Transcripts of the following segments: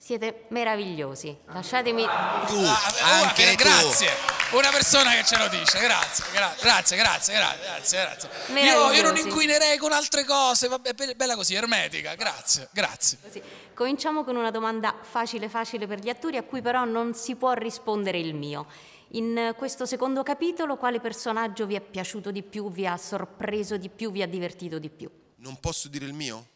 Siete meravigliosi. Ah. Lasciatemi. Tu, ah, anche ah, una, eh, eh, grazie. Una persona che ce lo dice, grazie, gra grazie, grazie, grazie, grazie. Io, io, non inquinerei con altre cose, vabbè, bella così, ermetica, grazie, grazie. Così. Cominciamo con una domanda facile, facile per gli attori, a cui però non si può rispondere il mio. In questo secondo capitolo, quale personaggio vi è piaciuto di più, vi ha sorpreso di più, vi ha divertito di più? Non posso dire il mio?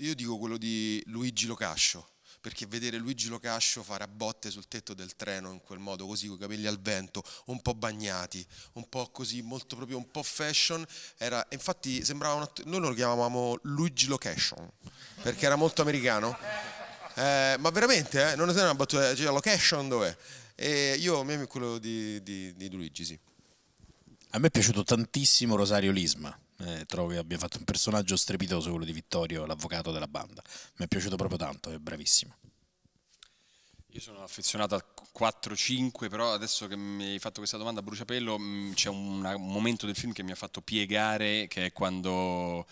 Io dico quello di Luigi Locascio perché vedere Luigi Locascio fare a botte sul tetto del treno in quel modo, così con i capelli al vento, un po' bagnati, un po' così, molto proprio un po' fashion, era, infatti sembrava, una, noi lo chiamavamo Luigi Location, perché era molto americano, eh, ma veramente, eh, non è una battuta, cioè, cioè Location dov'è? E io, a amico quello di, di, di Luigi, sì. A me è piaciuto tantissimo Rosario Lisma. Eh, trovo che abbia fatto un personaggio strepitoso quello di Vittorio, l'avvocato della banda. Mi è piaciuto proprio tanto, è bravissimo. Io sono affezionato al 4-5, però adesso che mi hai fatto questa domanda, a Bruciapello, mm, c'è un, un momento del film che mi ha fatto piegare, che è quando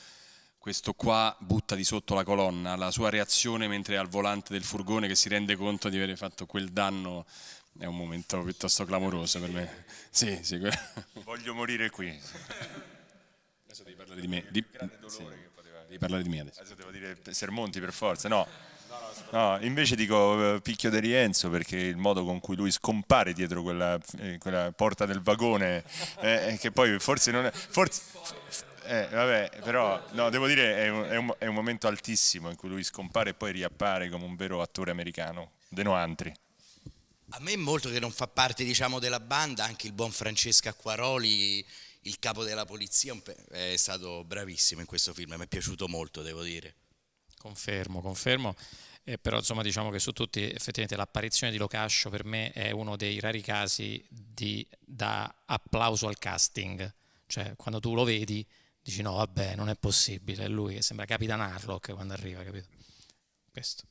questo qua butta di sotto la colonna, la sua reazione mentre è al volante del furgone che si rende conto di aver fatto quel danno è un momento piuttosto clamoroso per me. Sì, sì. Voglio morire qui. parlare di me. Di, sì, devi parlare di me adesso. Adesso devo dire Sermonti per forza, no. No, invece dico eh, Picchio De Rienzo perché il modo con cui lui scompare dietro quella, eh, quella porta del vagone, eh, eh, che poi forse non è... Forse, eh, vabbè, però no, devo dire è un, è, un, è un, momento altissimo in cui lui scompare e poi riappare come un vero attore americano, De Noantri. A me molto che non fa parte diciamo, della banda anche il buon Francesco Acquaroli il capo della polizia è stato bravissimo in questo film, mi è piaciuto molto, devo dire. Confermo, confermo. Eh, però insomma diciamo che su tutti effettivamente l'apparizione di Locascio per me è uno dei rari casi di, da applauso al casting, cioè quando tu lo vedi dici no vabbè non è possibile, è lui che sembra Capitan Harlock quando arriva, capito? Questo.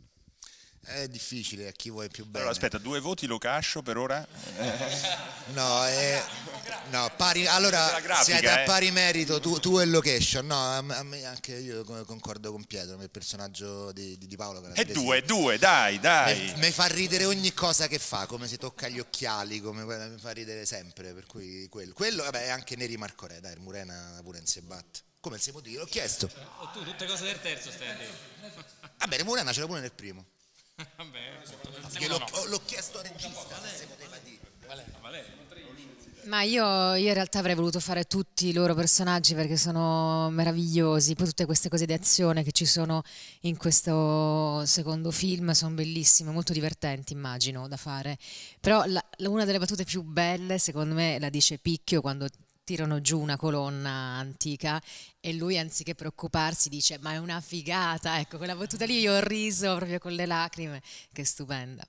È difficile a chi vuoi più bene. Allora aspetta, due voti lo cascio per ora? no, è, no pari, allora grafica, siete a eh. pari merito tu, tu, e Location. No, a, a me, anche io concordo con Pietro, il personaggio di, di, di Paolo. E due, due, dai, dai. Mi, fa ridere ogni cosa che fa, come si tocca gli occhiali, come mi fa ridere sempre. Per cui quello, quello vabbè, anche Neri Marco Re, dai, il Murena pure in Sebat. Come il Semodì, l'ho chiesto. Cioè, tu, tutte cose del terzo, stai a dire. Vabbè, Murena ce l'ha pure nel primo. Io l'ho, l'ho chiesto a regista se poteva dire. Ma io, io, in realtà avrei voluto fare tutti i loro personaggi perché sono meravigliosi. Poi tutte queste cose di azione che ci sono in questo secondo film sono bellissime, molto divertenti, immagino, da fare. Però la, una delle battute più belle, secondo me, la dice Picchio quando tirano giù una colonna antica e lui anziché preoccuparsi dice ma è una figata, ecco quella battuta lì io ho riso proprio con le lacrime, che stupenda.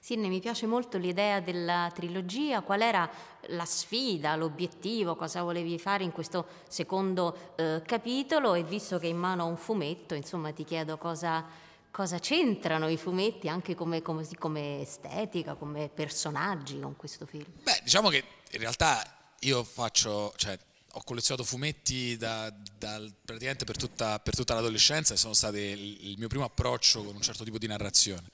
Sinne, mi piace molto l'idea della trilogia, qual era la sfida, l'obiettivo, cosa volevi fare in questo secondo eh, capitolo e visto che in mano ho un fumetto, insomma ti chiedo cosa, cosa c'entrano i fumetti anche come, come, come estetica, come personaggi con questo film. Beh, diciamo che in realtà io faccio, cioè, ho collezionato fumetti da, da, praticamente per tutta, per tutta l'adolescenza e sono stati il, il mio primo approccio con un certo tipo di narrazione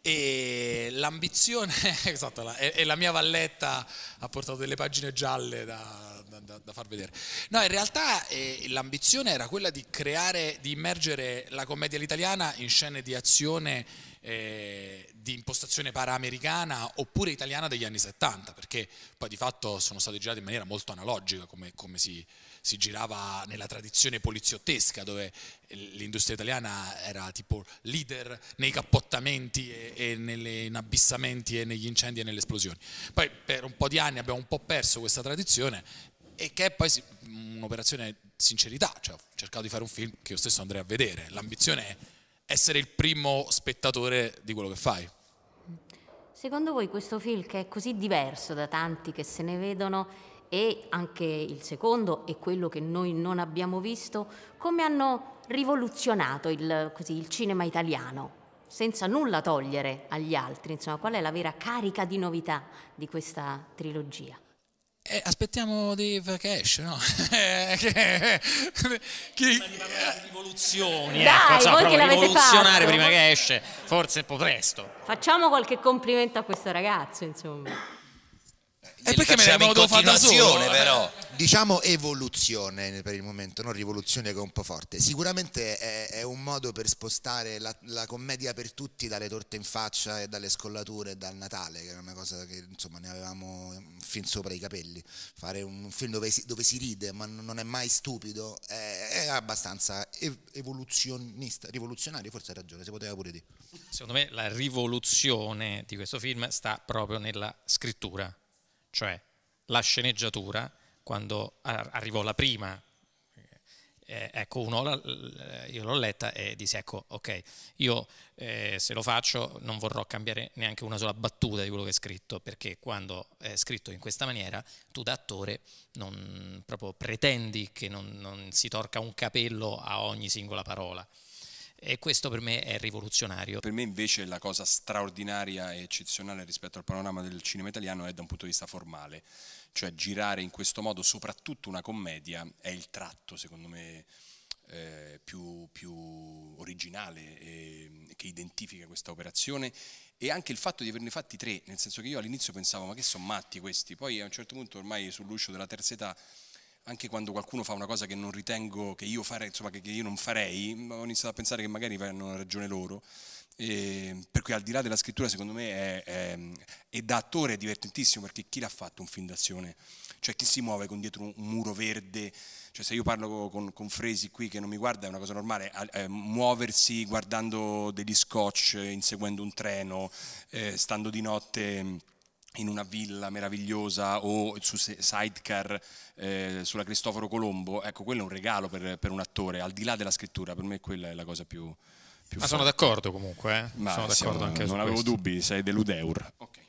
e l'ambizione, esatto, la, e, la mia valletta ha portato delle pagine gialle da, da, da far vedere. No, in realtà eh, l'ambizione era quella di creare, di immergere la commedia italiana in scene di azione eh, di impostazione para-americana oppure italiana degli anni 70, perché poi di fatto sono state girate in maniera molto analogica come, come si, si girava nella tradizione poliziottesca dove l'industria italiana era tipo leader nei cappottamenti e, e nelle, inabissamenti e negli incendi e nelle esplosioni. Poi per un po' di anni abbiamo un po' perso questa tradizione e che è poi un'operazione sincerità, cioè ho cercato di fare un film che io stesso andrei a vedere, l'ambizione è essere il primo spettatore di quello che fai. Secondo voi questo film che è così diverso da tanti che se ne vedono e anche il secondo è quello che noi non abbiamo visto, come hanno rivoluzionato il, così, il cinema italiano, senza nulla togliere agli altri, insomma qual è la vera carica di novità di questa trilogia? Eh, aspettiamo di perché esce, no? Chi... Di rivoluzioni, Dai, ecco, so, voi che l'avete rivoluzionare fatto. prima che esce, forse è un po' presto. Facciamo qualche complimento a questo ragazzo, insomma perché me ne devo fare da solo? Eh. però diciamo evoluzione per il momento, non rivoluzione che è un po' forte. Sicuramente è, è un modo per spostare la, la, commedia per tutti dalle torte in faccia e dalle scollature e dal Natale, che era una cosa che insomma ne avevamo mm, fin sopra i capelli. Fare un film dove si, dove si ride ma non è mai stupido è, è abbastanza evoluzionista, rivoluzionario, forse hai ragione, si poteva pure dire. Secondo me la rivoluzione di questo film sta proprio nella scrittura cioè la sceneggiatura, quando arrivò la prima, eh, ecco un'ora io l'ho letta e disse, ecco ok, io eh, se lo faccio non vorrò cambiare neanche una sola battuta di quello che è scritto, perché quando è scritto in questa maniera tu da attore non proprio pretendi che non, non si torca un capello a ogni singola parola. E questo per me è rivoluzionario. Per me invece la cosa straordinaria e eccezionale rispetto al panorama del cinema italiano è da un punto di vista formale, cioè girare in questo modo soprattutto una commedia è il tratto secondo me eh, più, più, originale eh, che identifica questa operazione e anche il fatto di averne fatti tre, nel senso che io all'inizio pensavo ma che sono matti questi, poi a un certo punto ormai sull'uscio della terza età anche quando qualcuno fa una cosa che non ritengo che io, fare, insomma, che io non farei, mm, ho iniziato a pensare che magari hanno ragione loro. E ehm, per cui al di là della scrittura secondo me è, è, è da attore è divertentissimo perché chi l'ha fatto un film d'azione? Cioè chi si muove con dietro un muro verde? Cioè se io parlo con, con Fresi qui che non mi guarda è una cosa normale, eh, muoversi guardando degli scotch, eh, inseguendo un treno, eh, stando di notte in una villa meravigliosa o su sidecar eh, sulla Cristoforo Colombo, ecco, quello è un regalo per, per, un attore, al di là della scrittura, per me quella è la cosa più... più Ma ah, forte. sono d'accordo comunque, eh? sono d'accordo anche non su avevo questo. dubbi, sei dell'Udeur. Okay.